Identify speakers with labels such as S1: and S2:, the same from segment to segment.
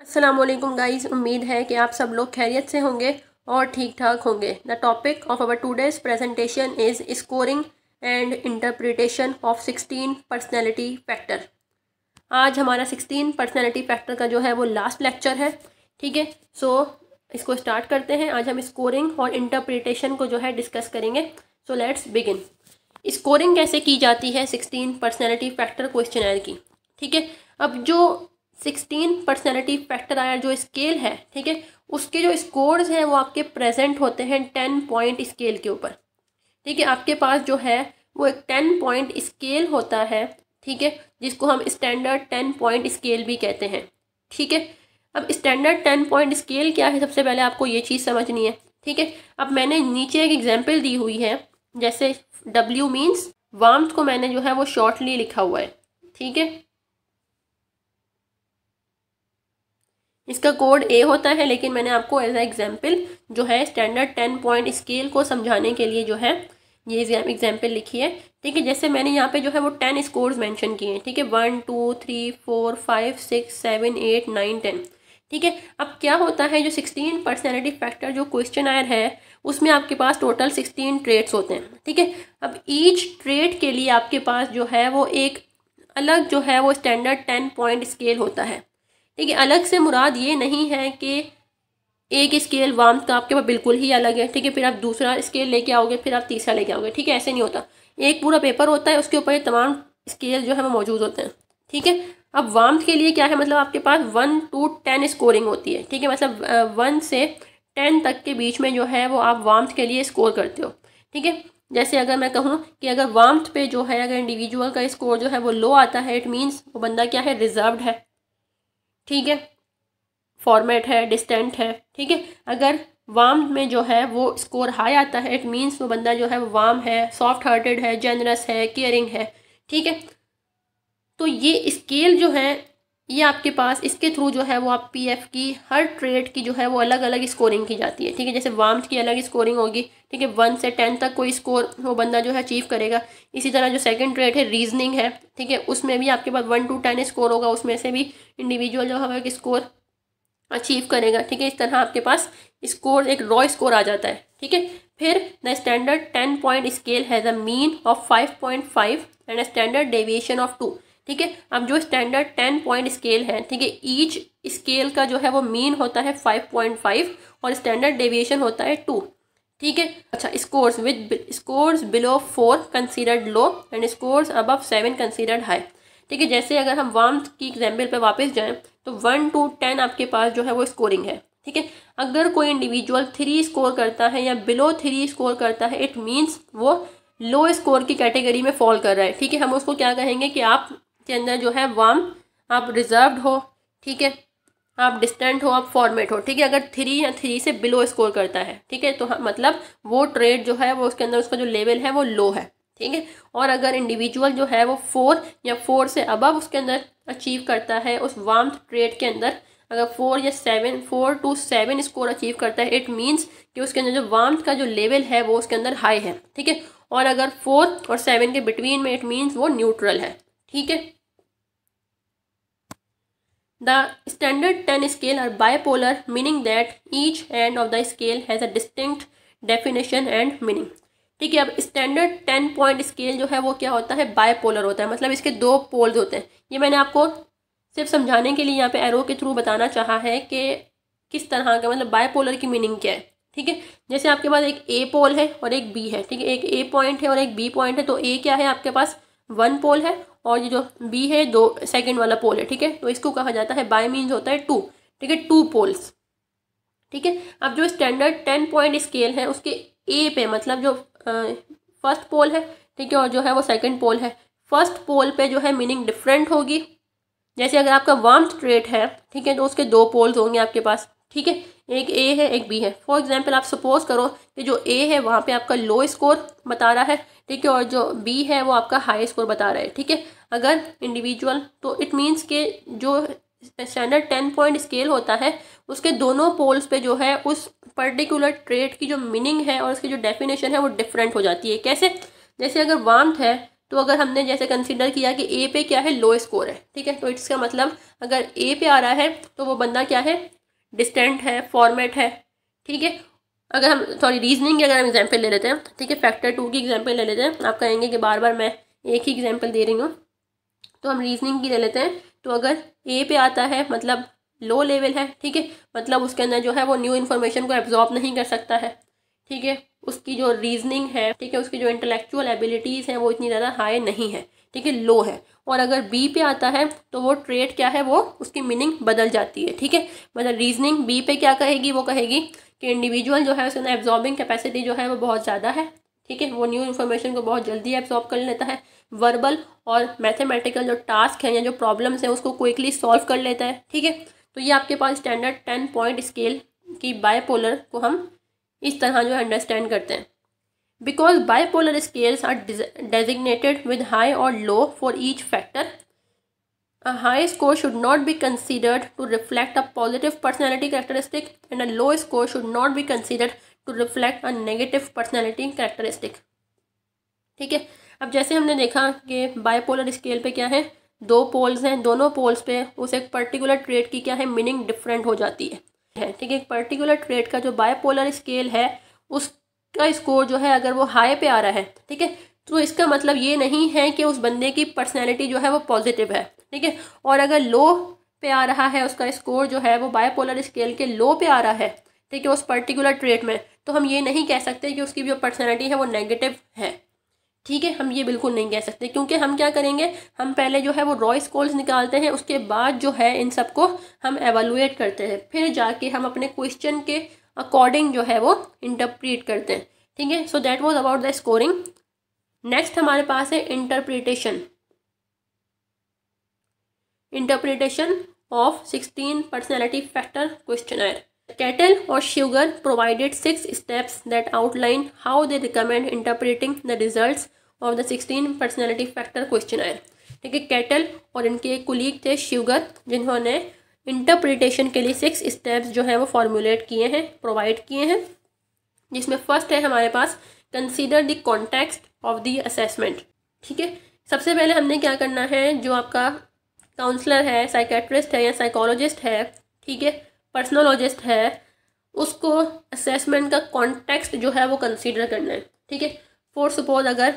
S1: Aslam guys उम्मीद है कि आप सब लोग खैरियत से होंगे और ठीक ठाक होंगे the topic of our two days presentation is scoring and interpretation of sixteen personality factor आज हमारा सिक्सटीन पर्सनैलिटी फैक्टर का जो है वो लास्ट लेक्चर है ठीक है सो इसको स्टार्ट करते हैं आज हम स्कोरिंग और इंटरप्रिटेशन को जो है डिस्कस करेंगे सो लेट्स बिगिन स्कोरिंग कैसे की जाती है सिक्सटीन पर्सनैलिटी फैक्टर क्वेश्चन की ठीक है अब जो सिक्सटीन पर्सनैलिटी फैक्टर आया जो स्केल है ठीक है उसके जो स्कोर्स हैं वो आपके प्रेजेंट होते हैं टेन पॉइंट स्केल के ऊपर ठीक है आपके पास जो है वो एक टेन पॉइंट स्केल होता है ठीक है जिसको हम स्टैंडर्ड टेन पॉइंट स्केल भी कहते हैं ठीक है अब स्टैंडर्ड टेन पॉइंट स्केल क्या है सबसे पहले आपको ये चीज़ समझनी है ठीक है अब मैंने नीचे एक एग्जाम्पल दी हुई है जैसे डब्ल्यू मीन्स वाम्स को मैंने जो है वो शॉर्टली लिखा हुआ है ठीक है इसका कोड ए होता है लेकिन मैंने आपको एज एग्जाम्पल जो है स्टैंडर्ड टेन पॉइंट स्केल को समझाने के लिए जो है ये एग्जाम्पल लिखी है ठीक है जैसे मैंने यहाँ पे जो है वो टेन स्कोर्स मेंशन किए हैं ठीक है one two three four five six seven eight nine ten ठीक है अब क्या होता है जो सिक्सटीन पर्सनैलिटी फैक्टर जो क्वेश्चन आयर है उसमें आपके पास टोटल सिक्सटीन ट्रेड्स होते हैं ठीक है अब ईच ट्रेड के लिए आपके पास जो है वो एक अलग जो है वो स्टैंडर्ड टेन पॉइंट स्केल होता है ठीक है अलग से मुराद ये नहीं है कि एक स्केल वाम का आपके पास बिल्कुल ही अलग है ठीक है फिर आप दूसरा स्केल लेके आओगे फिर आप तीसरा लेके आओगे ठीक है ऐसे नहीं होता एक पूरा पेपर होता है उसके ऊपर ये तमाम स्केल जो है वो मौजूद होते हैं ठीक है अब वाम के लिए क्या है मतलब आपके पास वन टू टेन स्कोरिंग होती है ठीक है मतलब वन से टेन तक के बीच में जो है वो आप वाम के लिए स्कोर करते हो ठीक है जैसे अगर मैं कहूँ कि अगर वाम पे जो है अगर इंडिविजुअल का स्कोर जो है वो लो आता है इट मीन्स वो बंदा क्या है रिजर्व है ठीक है फॉर्मेट है डिस्टेंट है ठीक है अगर वाम में जो है वो स्कोर हाई आता है इट मीन्स वो बंदा जो है वो वाम है सॉफ्ट हार्टेड है जेनरस है केयरिंग है ठीक है तो ये स्केल जो है ये आपके पास इसके थ्रू जो है वो आप पीएफ की हर ट्रेड की जो है वो अलग अलग स्कोरिंग की जाती है ठीक है जैसे वाम की अलग स्कोरिंग होगी ठीक है वन से टेन तक कोई स्कोर वो बंदा जो है अचीव करेगा इसी तरह जो सेकंड ट्रेड है रीजनिंग है ठीक है उसमें भी आपके पास वन टू टेन स्कोर होगा उसमें से भी इंडिविजुअल जो है एक स्कोर अचीव करेगा ठीक है इस तरह आपके पास स्कोर एक रॉ स्कोर आ जाता है ठीक है फिर the standard ten point scale has a mean of five point five and standard deviation of two ठीक है अब जो स्टैंडर्ड टेन पॉइंट स्केल है ठीक है ईच स्केल का जो है वो मीन होता है फाइव पॉइंट फाइव और स्टैंडर्ड डेविएशन होता है टू ठीक है अच्छा scores with scores below four considered low and scores above seven considered high ठीक है जैसे अगर हम वार्म की एग्जाम्पल पर वापस जाएं तो वन टू टेन आपके पास जो है वो स्कोरिंग है ठीक है अगर कोई इंडिविजुअल थ्री स्कोर करता है या बिलो थ्री स्कोर करता है इट मीन्स वो लो स्कोर की कैटेगरी में फॉल कर रहा है ठीक है हम उसको क्या कहेंगे कि आप के अंदर जो है वार्म आप रिजर्व हो ठीक है आप डिस्टेंट हो आप फॉर्मेट हो ठीक है अगर थ्री या थ्री से बिलो स्कोर करता है ठीक है तो हाँ, मतलब वो ट्रेड जो है वो उसके अंदर उसका जो लेवल है वो लो है ठीक है और अगर इंडिविजुअल जो है वो फोर या फोर से अबव उसके अंदर अचीव करता है उस वार्म ट्रेड के अंदर अगर फोर या seven four to seven score achieve करता है इट मीन्स कि उसके अंदर जो वार्म का जो लेवल है वो उसके अंदर हाई है ठीक है और अगर फोर और सेवन के बिटवीन में इट मीन्स वो न्यूट्रल है ठीक है The standard 10 scale are bipolar, meaning that each end of the scale has a distinct definition and meaning. ठीक है अब स्टैंडर्ड टेन पॉइंट स्केल जो है वो क्या होता है बायपोलर होता है मतलब इसके दो पोल्स होते हैं ये मैंने आपको सिर्फ समझाने के लिए यहाँ पे एरो के थ्रू बताना चाहा है कि किस तरह का मतलब बायपोलर की मीनिंग क्या है ठीक है जैसे आपके पास एक ए पोल है और एक बी है ठीक है एक ए पॉइंट है और एक बी पॉइंट है तो ए क्या है आपके पास वन पोल है और ये जो बी है दो सेकेंड वाला पोल है ठीक है तो इसको कहा जाता है बाय मीन्स होता है टू ठीक है टू पोल्स ठीक है अब जो स्टैंडर्ड टेन पॉइंट स्केल है उसके ए पे मतलब जो फर्स्ट पोल है ठीक है और जो है वो सेकंड पोल है फर्स्ट पोल पे जो है मीनिंग डिफरेंट होगी जैसे अगर आपका वार्म स्ट्रेट है ठीक है तो उसके दो पोल्स होंगे आपके पास ठीक है एक ए है एक बी है फॉर एग्जाम्पल आप सपोज करो कि जो ए है वहाँ पे आपका लो स्कोर बता रहा है ठीक है और जो बी है वो आपका हाई स्कोर बता रहा है ठीक है अगर इंडिविजुअल तो इट मीन्स के जो स्टैंडर्ड टेन पॉइंट स्केल होता है उसके दोनों पोल्स पे जो है उस पर्टिकुलर ट्रेड की जो मीनिंग है और उसकी जो डेफिनेशन है वो डिफरेंट हो जाती है कैसे जैसे अगर वार्म्थ है तो अगर हमने जैसे कंसिडर किया कि ए पे क्या है लो स्कोर है ठीक है तो इसका मतलब अगर ए पे आ रहा है तो वो बंदा क्या है डिस्टेंट है फॉर्मेट है ठीक है अगर हम सॉरी रीजनिंग की अगर हम एग्जाम्पल ले लेते हैं तो ठीक है फैक्टर टू की एग्जाम्पल ले लेते हैं आप कहेंगे कि बार बार मैं एक ही एग्जाम्पल दे रही हूँ तो हम रीजनिंग की ले लेते हैं तो अगर ए पे आता है मतलब लो लेवल है ठीक है मतलब उसके अंदर जो है वो न्यू इन्फॉर्मेशन को एब्जॉर्ब नहीं कर सकता है ठीक है उसकी जो रीजनिंग है ठीक है उसकी जो इंटेलेक्चुअल एबिलिटीज़ हैं वो इतनी ज़्यादा हाई नहीं है ठीक है लो है और अगर बी पे आता है तो वो ट्रेड क्या है वो उसकी मीनिंग बदल जाती है ठीक है मतलब रीजनिंग बी पे क्या कहेगी वो कहेगी कि इंडिविजुअल जो है उसके अंदर एब्जॉर्बिंग कैपेसिटी जो है वो बहुत ज़्यादा है ठीक है वो न्यू इन्फॉर्मेशन को बहुत जल्दी एब्जॉर्ब कर लेता है वर्बल और मैथेमेटिकल जो टास्क है या जो प्रॉब्लम्स हैं उसको क्विकली सॉल्व कर लेता है ठीक है तो ये आपके पास स्टैंडर्ड टेन पॉइंट स्केल की बायपोलर को हम इस तरह जो है अंडरस्टैंड करते हैं because bipolar scales are designated with high और low for each factor a high score should not be considered to reflect a positive personality characteristic and a low score should not be considered to reflect a negative personality characteristic ठीक है अब जैसे हमने देखा कि bipolar scale पर क्या है दो पोल्स हैं दोनों पोल्स पे उस एक पर्टिकुलर ट्रेड की क्या है मीनिंग डिफरेंट हो जाती है ठीक है एक पर्टिकुलर ट्रेड का जो बायपोलर स्केल है उस का स्कोर जो है अगर वो हाई पे आ रहा है ठीक है तो इसका मतलब ये नहीं है कि उस बंदे की पर्सनैलिटी जो है वो पॉजिटिव है ठीक है और अगर लो पे आ रहा है उसका स्कोर जो है वो बायपोलर स्केल के लो पे आ रहा है ठीक है उस पर्टिकुलर ट्रेट में तो हम ये नहीं कह सकते कि उसकी जो पर्सनैलिटी है वो नेगेटिव है ठीक है हम ये बिल्कुल नहीं कह सकते क्योंकि हम क्या करेंगे हम पहले जो है वो रॉय स्कोल्स निकालते हैं उसके बाद जो है इन सबको हम एवेलुएट करते हैं फिर जाके हम अपने क्वेश्चन के अकॉर्डिंग जो है वो इंटरप्रीट करते हैं ठीक है so that was about the scoring next हमारे पास है interpretation interpretation of sixteen personality factor questionnaire Cattell और Schuerger provided six steps that outline how they recommend interpreting the result of the sixteen personality factor questionnaire ठीक है cattle और इनके एक colleague थे शुगर जिन्होंने interpretation के लिए सिक्स स्टेप्स जो हैं वो फॉर्मुलेट किए हैं प्रोवाइड किए हैं जिसमें फर्स्ट है हमारे पास consider the context of the assessment ठीक है सबसे पहले हमने क्या करना है जो आपका काउंसलर है साइकेट्रिस्ट है या साइकोलॉजिस्ट है ठीक है पर्सनोलॉजिस्ट है उसको असेसमेंट का कॉन्टेक्स्ट जो है वो कंसीडर करना है ठीक है फॉर सपोज अगर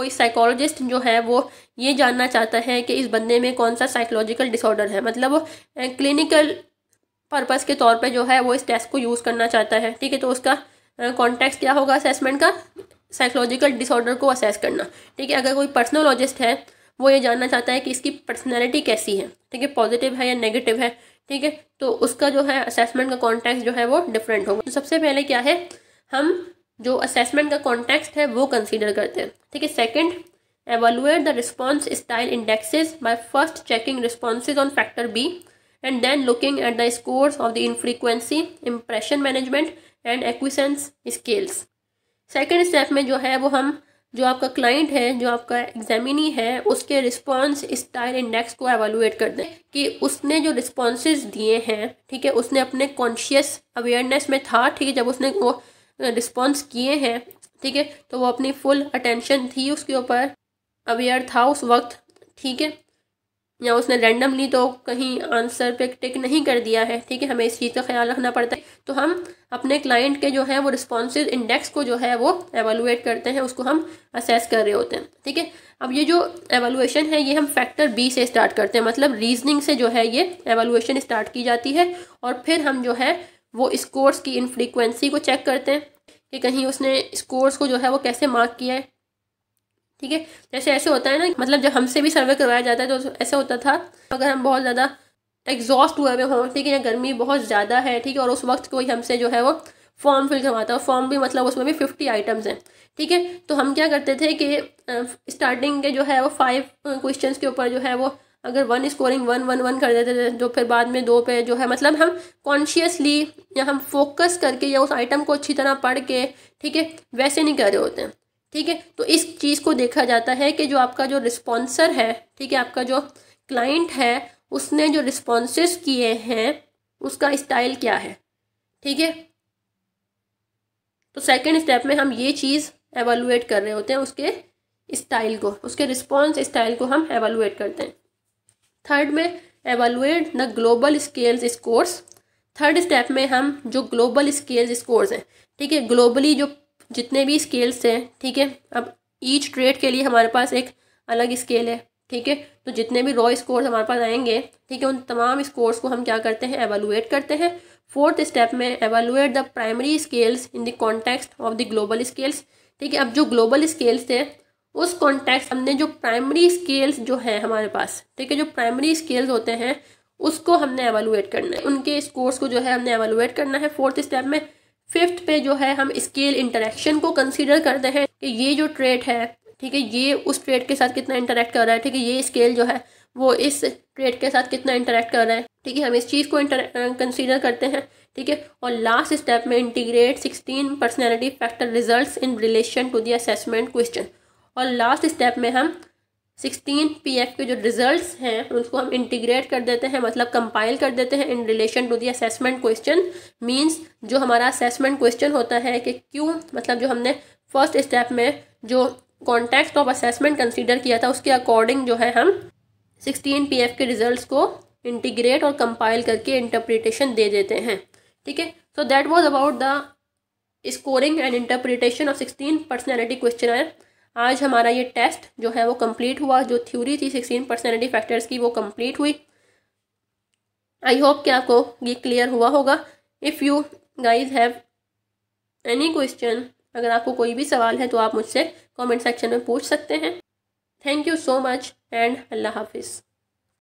S1: कोई साइकोलॉजिस्ट जो है वो ये जानना चाहता है कि इस बंदे में कौन सा साइकोलॉजिकल डिसऑर्डर है मतलब क्लिनिकल पर्पज़ के तौर पे जो है वो इस टेस्ट को यूज़ करना चाहता है ठीक है तो उसका कॉन्टेक्स क्या होगा असेसमेंट का साइकोलॉजिकल डिसऑर्डर को असेस करना ठीक है अगर कोई पर्सनोलॉजिस्ट है वो ये जानना चाहता है कि इसकी पर्सनैलिटी कैसी है ठीक है पॉजिटिव है या नेगेटिव है ठीक है तो उसका जो है असेसमेंट का कॉन्टेक्स जो है वो डिफरेंट होगा तो सबसे पहले क्या है हम जो असेसमेंट का कॉन्टेक्स्ट है वो कंसीडर करते हैं ठीक है second evaluate the response style indexes by first checking responses on factor B and then looking at the scores of the infrequency impression management and acquiescence scales second step में जो है वो हम जो आपका क्लाइंट है जो आपका एग्जामिनी है उसके रिस्पॉन्स स्टाइल इंडेक्स को एवेलुएट कर दें कि उसने जो रिस्पॉन्स दिए हैं ठीक है उसने अपने कॉन्शियस अवेयरनेस में था ठीक है जब उसने वो रिस्पॉन्स किए हैं ठीक है तो वो अपनी फुल अटेंशन थी उसके ऊपर अवेयर था उस वक्त ठीक है या उसने रैंडमली तो कहीं आंसर पे टिक नहीं कर दिया है ठीक है हमें इस चीज़ का ख्याल रखना पड़ता है तो हम अपने क्लाइंट के जो है वो रिस्पॉन्सिव इंडेक्स को जो है वो एवेलुएट करते हैं उसको हम असेस कर रहे होते हैं ठीक है अब ये जो एवेलुएशन है ये हम फैक्टर बी से स्टार्ट करते हैं मतलब रीजनिंग से जो है ये एवेलुएशन स्टार्ट की जाती है और फिर हम जो है वो स्कोर्स की इन फ्रीक्वेंसी को चेक करते हैं कि कहीं उसने स्कोर्स को जो है वो कैसे मार्क किया है ठीक है जैसे ऐसे होता है ना मतलब जब हमसे भी सर्वे करवाया जाता है तो ऐसा होता था अगर हम बहुत ज़्यादा एग्जॉस्ट हुए हुए हों ठीक है या गर्मी बहुत ज़्यादा है ठीक है और उस वक्त कोई हमसे जो है वो फॉर्म फिल करवाता है फॉर्म भी मतलब उसमें भी फिफ्टी आइटम्स हैं ठीक है तो हम क्या करते थे कि स्टार्टिंग के जो है वो फाइव क्वेश्चन के ऊपर जो है वो अगर one scoring one one one कर देते थे तो फिर बाद में दो पे जो है मतलब हम कॉन्शियसली या हम फोकस करके या उस आइटम को अच्छी तरह पढ़ के ठीक है वैसे नहीं कर रहे होते हैं ठीक है तो इस चीज़ को देखा जाता है कि जो आपका जो रिस्पॉन्सर है ठीक है आपका जो क्लाइंट है उसने जो रिस्पॉन्स किए हैं उसका स्टाइल क्या है ठीक है तो सेकेंड स्टेप में हम ये चीज़ एवेलुएट कर रहे होते हैं उसके स्टाइल को उसके रिस्पॉन्स स्टाइल को हम एवेलुएट करते हैं थर्ड में evaluate the global scales scores third step में हम जो ग्लोबल स्केल्स स्कोर्स हैं ठीक है ग्लोबली जो जितने भी स्केल्स हैं ठीक है अब ईच ट्रेड के लिए हमारे पास एक अलग स्केल है ठीक है तो जितने भी रॉ स्कोर्स हमारे पास आएंगे ठीक है उन तमाम स्कोर्स को हम क्या करते हैं एवेलुएट करते हैं फोर्थ स्टेप में evaluate the primary scales in the context of the global scales ठीक है अब जो ग्लोबल स्केल्स थे उस कॉन्टेक्स हमने जो प्राइमरी स्केल्स जो हैं हमारे पास ठीक है जो प्राइमरी स्केल्स होते हैं उसको हमने एवेलुएट करना है उनके स्कोर्स को जो है हमने एवेलुएट करना है फोर्थ स्टेप में फिफ्थ पे जो है हम स्केल इंटरेक्शन को कंसिडर करते हैं कि ये जो ट्रेड है ठीक है ये उस ट्रेड के साथ कितना इंटरेक्ट कर रहा है ठीक है ये स्केल जो है वो इस ट्रेड के साथ कितना इंटरेक्ट कर रहा है ठीक है हम इस चीज़ को कंसीडर करते हैं ठीक है और लास्ट स्टेप में integrate sixteen personality factor result in relation to the assessment question और लास्ट स्टेप में हम सिक्सटीन पी एफ के जो रिजल्ट्स हैं उनको हम इंटीग्रेट कर देते हैं मतलब कंपाइल कर देते हैं in relation to the assessment question means जो हमारा असेसमेंट क्वेश्चन होता है कि क्यों मतलब जो हमने फर्स्ट स्टेप में जो कॉन्टेक्स्ट ऑफ असेसमेंट कंसीडर किया था उसके अकॉर्डिंग जो है हम सिक्सटीन पी एफ के रिजल्ट को इंटीग्रेट और कंपाइल करके इंटरप्रिटेशन दे देते हैं ठीक है so that was about the scoring and interpretation of sixteen personality questionnaire आज हमारा ये टेस्ट जो है वो कंप्लीट हुआ जो थ्योरी थी सिक्सटीन पर्सनैलिटी फैक्टर्स की वो कंप्लीट हुई आई होप कि आपको ये क्लियर हुआ होगा if you guys have any question अगर आपको कोई भी सवाल है तो आप मुझसे कमेंट सेक्शन में पूछ सकते हैं thank you so much and Allah हाफिज़